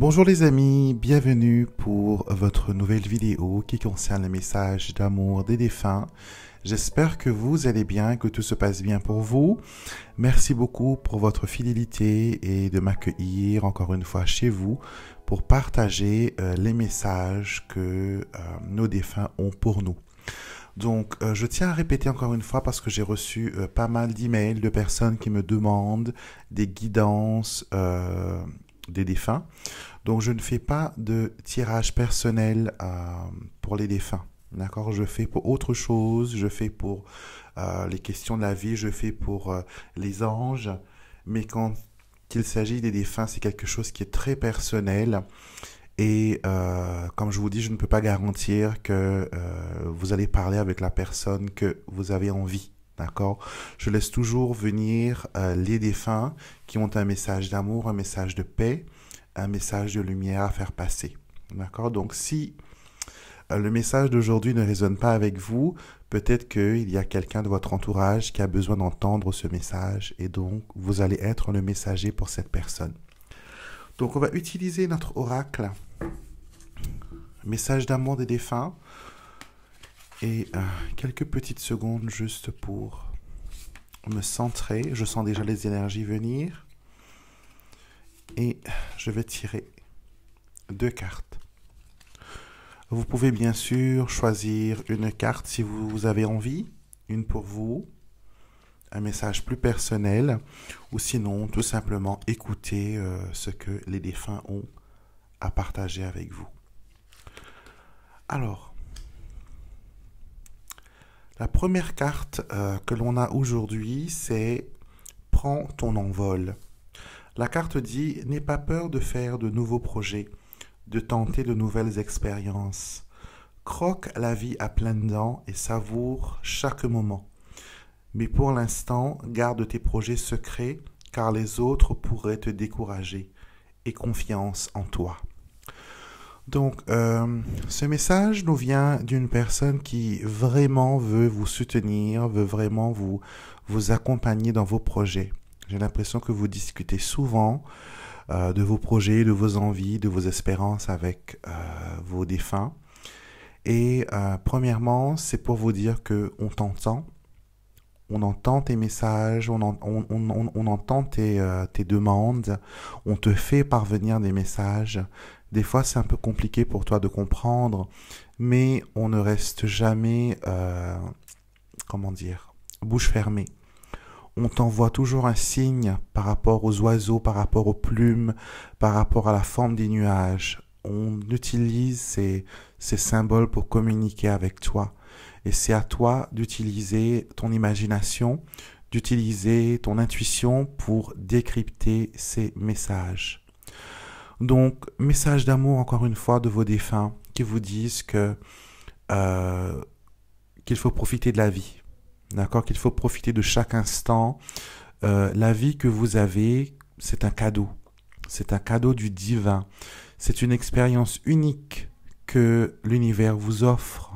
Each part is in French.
Bonjour les amis, bienvenue pour votre nouvelle vidéo qui concerne les messages d'amour des défunts. J'espère que vous allez bien, que tout se passe bien pour vous. Merci beaucoup pour votre fidélité et de m'accueillir encore une fois chez vous pour partager euh, les messages que euh, nos défunts ont pour nous. Donc, euh, je tiens à répéter encore une fois parce que j'ai reçu pas mal d'emails de personnes qui me demandent des guidances des défunts. Donc je ne fais pas de tirage personnel euh, pour les défunts. D'accord Je fais pour autre chose, je fais pour euh, les questions de la vie, je fais pour euh, les anges. Mais quand il s'agit des défunts, c'est quelque chose qui est très personnel. Et comme je vous dis, je ne peux pas garantir que vous allez parler avec la personne que vous avez envie je laisse toujours venir euh, les défunts qui ont un message d'amour, un message de paix, un message de lumière à faire passer. D'accord Donc si euh, le message d'aujourd'hui ne résonne pas avec vous, peut-être qu'il y a quelqu'un de votre entourage qui a besoin d'entendre ce message et donc vous allez être le messager pour cette personne. Donc on va utiliser notre oracle, message d'amour des défunts et euh, quelques petites secondes juste pour me centrer. Je sens déjà les énergies venir. Et je vais tirer deux cartes. Vous pouvez bien sûr choisir une carte si vous avez envie, une pour vous, un message plus personnel, ou sinon tout simplement écouter euh, ce que les défunts ont à partager avec vous. Alors, la première carte euh, que l'on a aujourd'hui, c'est Prends ton envol. La carte dit N'aie pas peur de faire de nouveaux projets, de tenter de nouvelles expériences. Croque la vie à pleines dents et savoure chaque moment. Mais pour l'instant, garde tes projets secrets car les autres pourraient te décourager. Et confiance en toi. Donc, euh, ce message nous vient d'une personne qui vraiment veut vous soutenir, veut vraiment vous, vous accompagner dans vos projets. J'ai l'impression que vous discutez souvent euh, de vos projets, de vos envies, de vos espérances avec euh, vos défunts. Et premièrement, c'est pour vous dire que on t'entend, on entend tes messages, on, on, on, entend tes, tes, demandes, on te fait parvenir des messages, des fois, c'est un peu compliqué pour toi de comprendre, mais on ne reste jamais, euh, comment dire, bouche fermée. On t'envoie toujours un signe par rapport aux oiseaux, par rapport aux plumes, par rapport à la forme des nuages. On utilise ces symboles pour communiquer avec toi. Et c'est à toi d'utiliser ton imagination, d'utiliser ton intuition pour décrypter ces messages. Donc, message d'amour encore une fois de vos défunts qui vous disent que euh, qu'il faut profiter de la vie, d'accord, qu'il faut profiter de chaque instant. Euh, la vie que vous avez, c'est un cadeau, c'est un cadeau du divin, c'est une expérience unique que l'univers vous offre.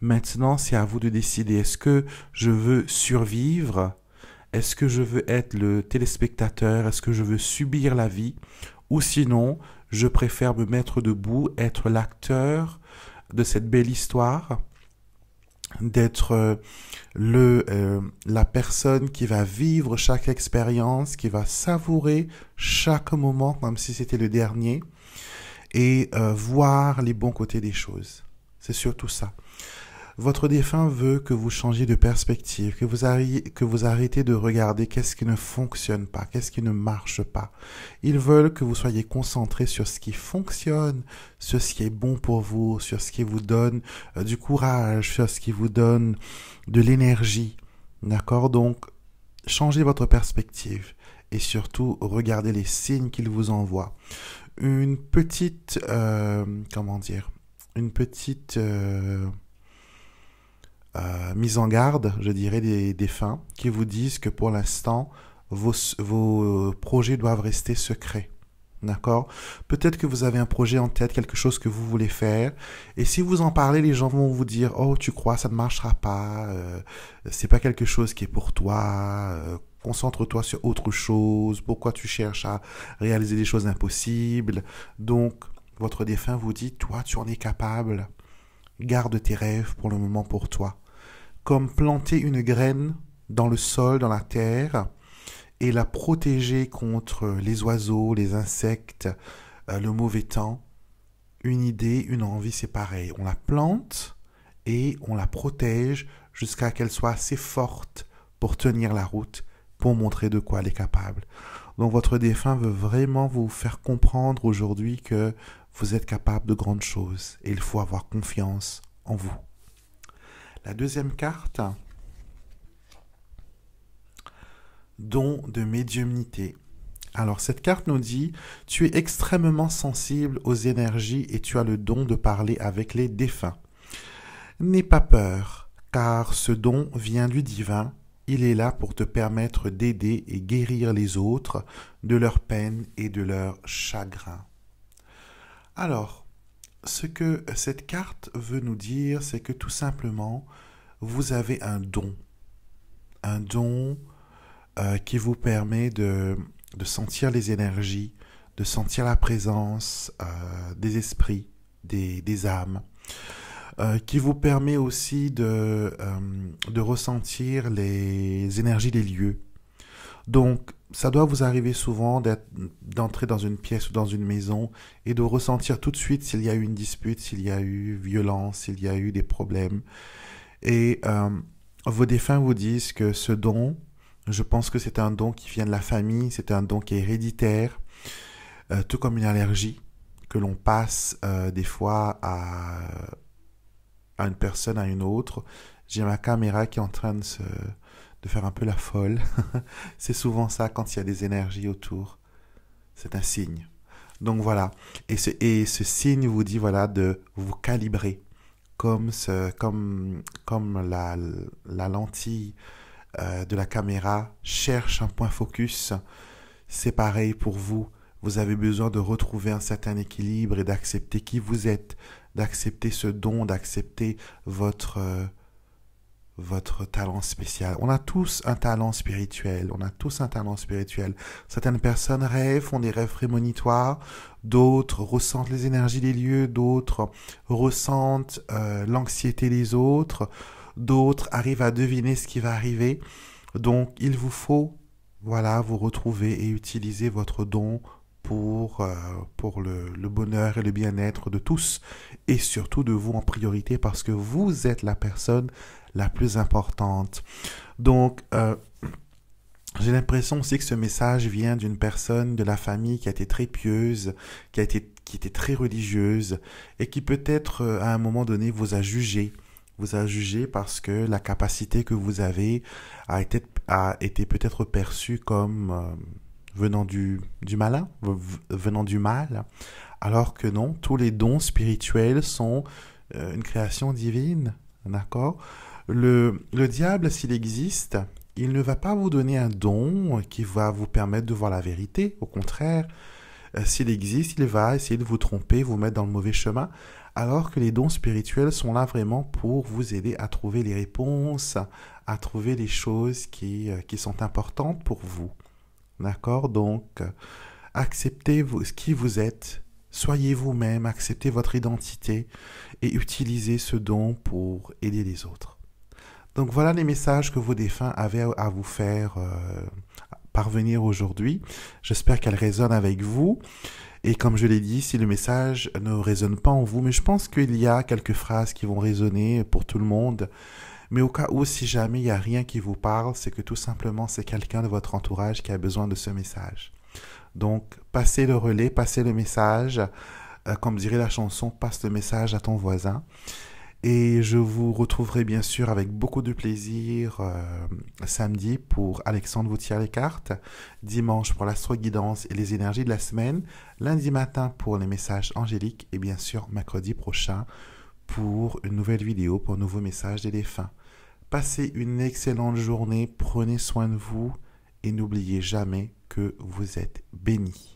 Maintenant, c'est à vous de décider. Est-ce que je veux survivre Est-ce que je veux être le téléspectateur Est-ce que je veux subir la vie ou sinon, je préfère me mettre debout, être l'acteur de cette belle histoire, d'être euh, le euh, la personne qui va vivre chaque expérience, qui va savourer chaque moment comme si c'était le dernier et euh, voir les bons côtés des choses. C'est surtout ça. Votre défunt veut que vous changiez de perspective, que vous, arrêtez de regarder qu'est-ce qui ne fonctionne pas, qu'est-ce qui ne marche pas. Ils veulent que vous soyez concentré sur ce qui fonctionne, sur ce qui est bon pour vous, sur ce qui vous donne euh, du courage, sur ce qui vous donne de l'énergie. D'accord Donc, changez votre perspective et surtout regardez les signes qu'il vous envoie. Une petite... Euh, comment dire Une petite... Euh, euh, mise en garde, je dirais, des, défunts qui vous disent que pour l'instant, vos, euh, projets doivent rester secrets. D'accord Peut-être que vous avez un projet en tête, quelque chose que vous voulez faire. Et si vous en parlez, les gens vont vous dire Oh, tu crois, ça ne marchera pas. Euh, c'est pas quelque chose qui est pour toi. Concentre-toi sur autre chose. Pourquoi tu cherches à réaliser des choses impossibles Donc, votre défunt vous dit Toi, tu en es capable. Garde tes rêves pour le moment pour toi comme planter une graine dans le sol, dans la terre, et la protéger contre les oiseaux, les insectes, euh, le mauvais temps. Une idée, une envie, c'est pareil. On la plante et on la protège jusqu'à qu'elle soit assez forte pour tenir la route, pour montrer de quoi elle est capable. Donc votre défunt veut vraiment vous faire comprendre aujourd'hui que vous êtes capable de grandes choses et il faut avoir confiance en vous. La deuxième carte, don de médiumnité. Alors cette carte nous dit, tu es extrêmement sensible aux énergies et tu as le don de parler avec les défunts. N'aie pas peur, car ce don vient du divin, il est là pour te permettre d'aider et guérir les autres de leurs peines et de leurs chagrins. Alors, ce que cette carte veut nous dire, c'est que tout simplement, vous avez un don. Un don euh, qui vous permet de, sentir les énergies, de sentir la présence euh, des esprits, des, âmes, euh, qui vous permet aussi de, de ressentir les énergies des lieux. Donc, ça doit vous arriver souvent d'entrer dans une pièce ou dans une maison et de ressentir tout de suite s'il y a eu une dispute, s'il y a eu violence, s'il y a eu des problèmes. Et euh, vos défunts vous disent que ce don, je pense que c'est un don qui vient de la famille, c'est un don qui est héréditaire, euh, tout comme une allergie que l'on passe euh, des fois à, une personne, à une autre. J'ai ma caméra qui est en train de se de faire un peu la folle. c'est souvent ça quand il y a des énergies autour. C'est un signe. Donc voilà. Et ce, et ce signe vous dit voilà de vous calibrer comme, ce, comme, comme la, lentille euh, de la caméra cherche un point focus. C'est pareil pour vous. Vous avez besoin de retrouver un certain équilibre et d'accepter qui vous êtes, d'accepter ce don, d'accepter votre... Euh, votre talent spécial. On a tous un talent spirituel, on a tous un talent spirituel. Certaines personnes rêvent, font des rêves prémonitoires, d'autres ressentent les énergies des lieux, d'autres ressentent euh, l'anxiété des autres, d'autres arrivent à deviner ce qui va arriver. Donc il vous faut, voilà, vous retrouver et utiliser votre don pour, euh, pour le, le, bonheur et le bien-être de tous et surtout de vous en priorité parce que vous êtes la personne la plus importante. Donc, euh, j'ai l'impression aussi que ce message vient d'une personne de la famille qui a été très pieuse, qui a été qui était très religieuse et qui peut-être euh, à un moment donné vous a jugé, vous a jugé parce que la capacité que vous avez a été a été peut-être perçue comme euh, venant du, du malin, venant du mal, alors que non, tous les dons spirituels sont euh, une création divine, d'accord le, le diable, s'il existe, il ne va pas vous donner un don qui va vous permettre de voir la vérité, au contraire, euh, s'il existe, il va essayer de vous tromper, vous mettre dans le mauvais chemin, alors que les dons spirituels sont là vraiment pour vous aider à trouver les réponses, à trouver les choses qui, euh, qui sont importantes pour vous. D'accord Donc, acceptez ce qui vous êtes, soyez vous-même, acceptez votre identité et utilisez ce don pour aider les autres. Donc voilà les messages que vos défunts avaient à vous faire euh, parvenir aujourd'hui. J'espère qu'elles résonnent avec vous. Et comme je l'ai dit, si le message ne résonne pas en vous, mais je pense qu'il y a quelques phrases qui vont résonner pour tout le monde, mais au cas où, si jamais il n'y a rien qui vous parle, c'est que tout simplement c'est quelqu'un de votre entourage qui a besoin de ce message. Donc, passez le relais, passez le message. Euh, comme dirait la chanson, passe le message à ton voisin. Et je vous retrouverai bien sûr avec beaucoup de plaisir euh, samedi pour Alexandre vous tire les cartes, dimanche pour l'astro-guidance et les énergies de la semaine, lundi matin pour les messages angéliques et bien sûr mercredi prochain pour une nouvelle vidéo, pour un nouveau message des défunts. Passez une excellente journée, prenez soin de vous et n'oubliez jamais que vous êtes bénis.